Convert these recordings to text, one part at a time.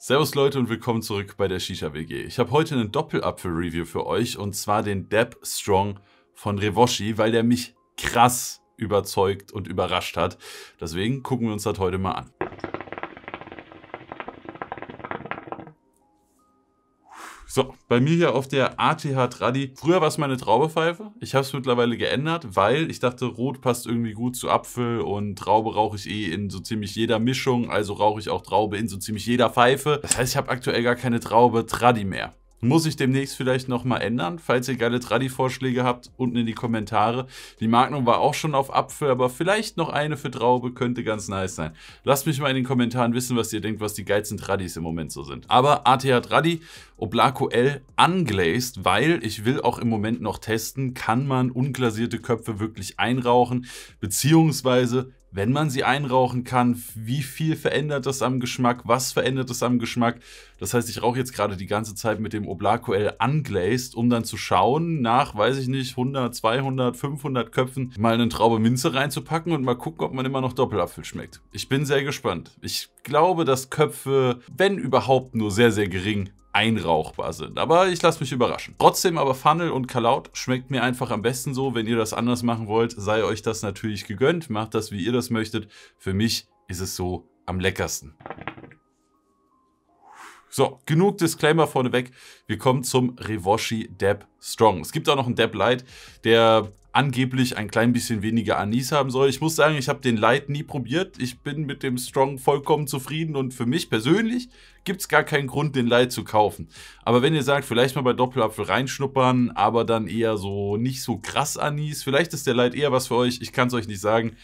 Servus Leute und willkommen zurück bei der Shisha WG. Ich habe heute einen Doppelapfel-Review für euch und zwar den Dab Strong von Revoshi, weil der mich krass überzeugt und überrascht hat. Deswegen gucken wir uns das heute mal an. So, bei mir hier auf der ATH Tradi. Früher war es meine Traubepfeife. Ich habe es mittlerweile geändert, weil ich dachte, Rot passt irgendwie gut zu Apfel und Traube rauche ich eh in so ziemlich jeder Mischung. Also rauche ich auch Traube in so ziemlich jeder Pfeife. Das heißt, ich habe aktuell gar keine Traube Tradi mehr. Muss ich demnächst vielleicht nochmal ändern? Falls ihr geile Tradi-Vorschläge habt, unten in die Kommentare. Die Magnum war auch schon auf Apfel, aber vielleicht noch eine für Traube könnte ganz nice sein. Lasst mich mal in den Kommentaren wissen, was ihr denkt, was die geilsten Tradis im Moment so sind. Aber ATH Tradi, Oblaco L unglazed, weil ich will auch im Moment noch testen, kann man unglasierte Köpfe wirklich einrauchen, beziehungsweise wenn man sie einrauchen kann, wie viel verändert das am Geschmack, was verändert das am Geschmack. Das heißt, ich rauche jetzt gerade die ganze Zeit mit dem Oblaco unglazed, um dann zu schauen, nach, weiß ich nicht, 100, 200, 500 Köpfen mal eine Traube Minze reinzupacken und mal gucken, ob man immer noch Doppelapfel schmeckt. Ich bin sehr gespannt. Ich glaube, dass Köpfe, wenn überhaupt, nur sehr, sehr gering einrauchbar sind. Aber ich lasse mich überraschen. Trotzdem aber Funnel und Kalaut schmeckt mir einfach am besten so. Wenn ihr das anders machen wollt, sei euch das natürlich gegönnt. Macht das, wie ihr das möchtet. Für mich ist es so am leckersten. So, genug Disclaimer vorneweg. Wir kommen zum Rewashi Dab Strong. Es gibt auch noch einen Dab Light, der angeblich ein klein bisschen weniger Anis haben soll. Ich muss sagen, ich habe den Light nie probiert. Ich bin mit dem Strong vollkommen zufrieden und für mich persönlich gibt es gar keinen Grund, den Light zu kaufen. Aber wenn ihr sagt, vielleicht mal bei Doppelapfel reinschnuppern, aber dann eher so nicht so krass Anis, vielleicht ist der Light eher was für euch. Ich kann es euch nicht sagen.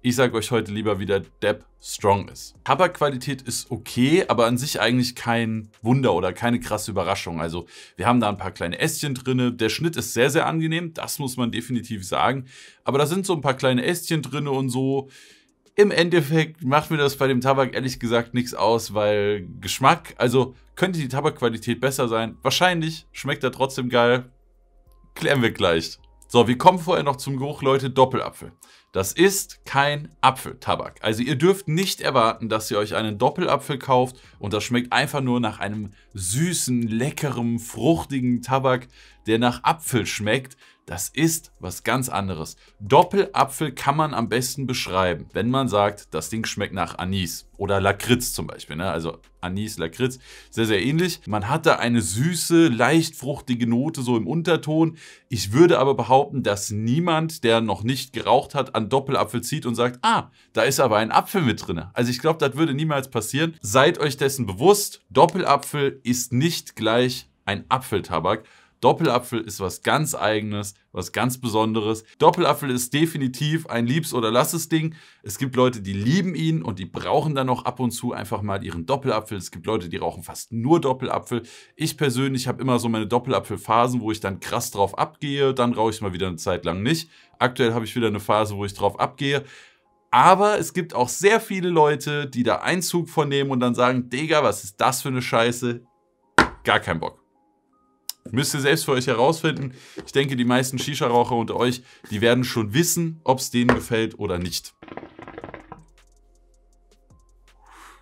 Ich sage euch heute lieber, wie der Depp strong ist. Tabakqualität ist okay, aber an sich eigentlich kein Wunder oder keine krasse Überraschung. Also wir haben da ein paar kleine Ästchen drin. Der Schnitt ist sehr, sehr angenehm, das muss man definitiv sagen. Aber da sind so ein paar kleine Ästchen drin und so. Im Endeffekt macht mir das bei dem Tabak ehrlich gesagt nichts aus, weil Geschmack, also könnte die Tabakqualität besser sein. Wahrscheinlich schmeckt er trotzdem geil. Klären wir gleich. So, wir kommen vorher noch zum Geruch, Leute, Doppelapfel. Das ist kein Apfeltabak. Also ihr dürft nicht erwarten, dass ihr euch einen Doppelapfel kauft und das schmeckt einfach nur nach einem süßen, leckeren, fruchtigen Tabak, der nach Apfel schmeckt. Das ist was ganz anderes. Doppelapfel kann man am besten beschreiben, wenn man sagt, das Ding schmeckt nach Anis oder Lakritz zum Beispiel. Ne? Also Anis, Lakritz, sehr, sehr ähnlich. Man hat da eine süße, leicht fruchtige Note so im Unterton. Ich würde aber behaupten, dass niemand, der noch nicht geraucht hat, an Doppelapfel zieht und sagt, ah, da ist aber ein Apfel mit drin. Also ich glaube, das würde niemals passieren. Seid euch dessen bewusst, Doppelapfel ist nicht gleich ein Apfeltabak. Doppelapfel ist was ganz eigenes, was ganz Besonderes. Doppelapfel ist definitiv ein Liebs- oder Lasses-Ding. Es gibt Leute, die lieben ihn und die brauchen dann auch ab und zu einfach mal ihren Doppelapfel. Es gibt Leute, die rauchen fast nur Doppelapfel. Ich persönlich habe immer so meine Doppelapfelphasen, wo ich dann krass drauf abgehe. Dann rauche ich mal wieder eine Zeit lang nicht. Aktuell habe ich wieder eine Phase, wo ich drauf abgehe. Aber es gibt auch sehr viele Leute, die da Einzug von nehmen und dann sagen, Digga, was ist das für eine Scheiße? Gar kein Bock. Müsst ihr selbst für euch herausfinden. Ich denke, die meisten Shisha-Raucher unter euch, die werden schon wissen, ob es denen gefällt oder nicht.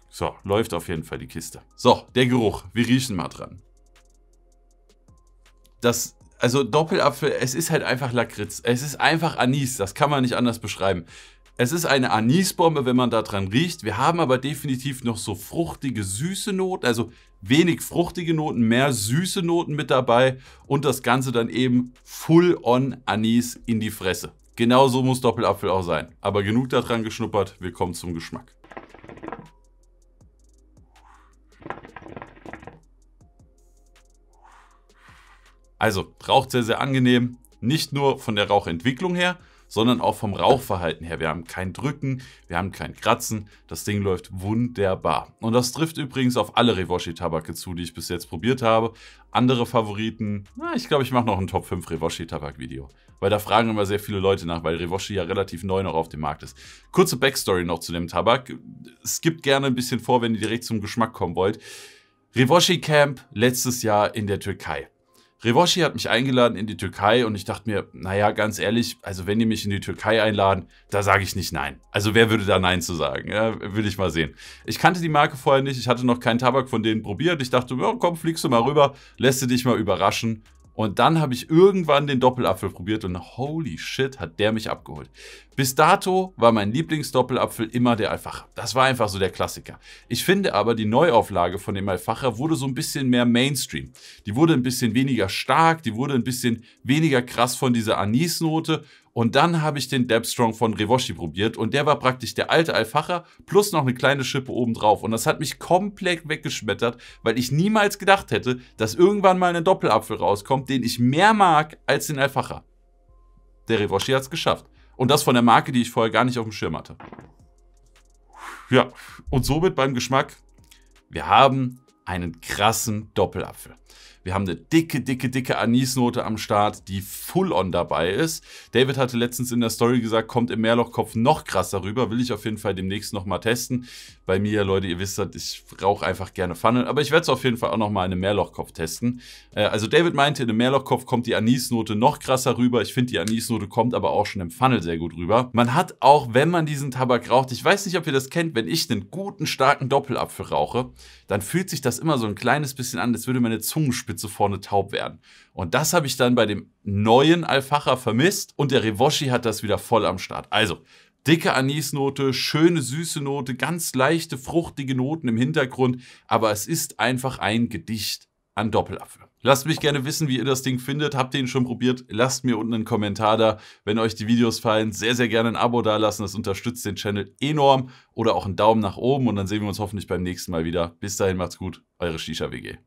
So, läuft auf jeden Fall die Kiste. So, der Geruch. Wir riechen mal dran. Das, also Doppelapfel, es ist halt einfach Lakritz. Es ist einfach Anis. Das kann man nicht anders beschreiben. Es ist eine Anisbombe, wenn man da dran riecht. Wir haben aber definitiv noch so fruchtige, süße Noten. Also wenig fruchtige Noten, mehr süße Noten mit dabei und das Ganze dann eben full on Anis in die Fresse. Genau so muss Doppelapfel auch sein. Aber genug daran geschnuppert, wir kommen zum Geschmack. Also, raucht sehr, sehr angenehm. Nicht nur von der Rauchentwicklung her, sondern auch vom Rauchverhalten her. Wir haben kein Drücken, wir haben kein Kratzen. Das Ding läuft wunderbar. Und das trifft übrigens auf alle Revoshi-Tabake zu, die ich bis jetzt probiert habe. Andere Favoriten, na, ich glaube, ich mache noch ein Top 5 Revoshi-Tabak-Video. Weil da fragen immer sehr viele Leute nach, weil Revoshi ja relativ neu noch auf dem Markt ist. Kurze Backstory noch zu dem Tabak. Skippt gerne ein bisschen vor, wenn ihr direkt zum Geschmack kommen wollt. Revoshi Camp letztes Jahr in der Türkei. Revoshi hat mich eingeladen in die Türkei und ich dachte mir, naja, ganz ehrlich, also wenn die mich in die Türkei einladen, da sage ich nicht nein. Also wer würde da nein zu sagen? Ja, will ich mal sehen. Ich kannte die Marke vorher nicht, ich hatte noch keinen Tabak von denen probiert. Ich dachte, ja, komm, fliegst du mal rüber, lässt du dich mal überraschen. Und dann habe ich irgendwann den Doppelapfel probiert und holy shit, hat der mich abgeholt. Bis dato war mein Lieblingsdoppelapfel immer der Alfacher. Das war einfach so der Klassiker. Ich finde aber, die Neuauflage von dem Alfacher wurde so ein bisschen mehr Mainstream. Die wurde ein bisschen weniger stark, die wurde ein bisschen weniger krass von dieser Anisnote und dann habe ich den Depstrong von Revoshi probiert und der war praktisch der alte Alfacher plus noch eine kleine Schippe oben drauf. Und das hat mich komplett weggeschmettert, weil ich niemals gedacht hätte, dass irgendwann mal ein Doppelapfel rauskommt, den ich mehr mag als den Alfacher. Der Revoshi hat es geschafft. Und das von der Marke, die ich vorher gar nicht auf dem Schirm hatte. Ja, und somit beim Geschmack. Wir haben einen krassen Doppelapfel. Wir haben eine dicke, dicke, dicke Anisnote am Start, die full on dabei ist. David hatte letztens in der Story gesagt, kommt im Meerlochkopf noch krasser rüber. Will ich auf jeden Fall demnächst nochmal testen. Bei mir, Leute, ihr wisst ich rauche einfach gerne Pfannen. Aber ich werde es auf jeden Fall auch nochmal in einem Meerlochkopf testen. Äh, also David meinte, in einem Meerlochkopf kommt die Anisnote noch krasser rüber. Ich finde, die Anisnote kommt aber auch schon im Funnel sehr gut rüber. Man hat auch, wenn man diesen Tabak raucht, ich weiß nicht, ob ihr das kennt, wenn ich einen guten, starken Doppelapfel rauche, dann fühlt sich das immer so ein kleines bisschen an, als würde meine Zunge Zungenspitze vorne taub werden. Und das habe ich dann bei dem neuen Alfacher vermisst und der Revoshi hat das wieder voll am Start. Also, dicke Anisnote, schöne süße Note, ganz leichte fruchtige Noten im Hintergrund, aber es ist einfach ein Gedicht an Doppelapfel. Lasst mich gerne wissen, wie ihr das Ding findet. Habt ihr ihn schon probiert? Lasst mir unten einen Kommentar da. Wenn euch die Videos fallen, sehr, sehr gerne ein Abo dalassen. Das unterstützt den Channel enorm. Oder auch einen Daumen nach oben. Und dann sehen wir uns hoffentlich beim nächsten Mal wieder. Bis dahin, macht's gut. Eure Shisha-WG.